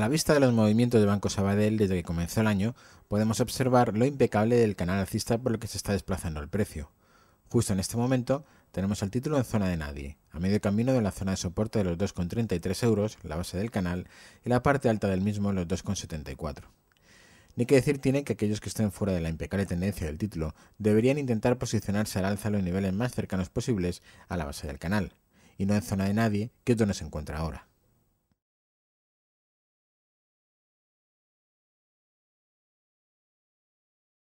A la vista de los movimientos de Banco Sabadell desde que comenzó el año, podemos observar lo impecable del canal alcista por el que se está desplazando el precio. Justo en este momento tenemos el título en zona de nadie, a medio camino de la zona de soporte de los 2,33 euros, la base del canal, y la parte alta del mismo los 2,74. Ni que decir tiene que aquellos que estén fuera de la impecable tendencia del título deberían intentar posicionarse al alza a los niveles más cercanos posibles a la base del canal, y no en zona de nadie, que es donde se encuentra ahora.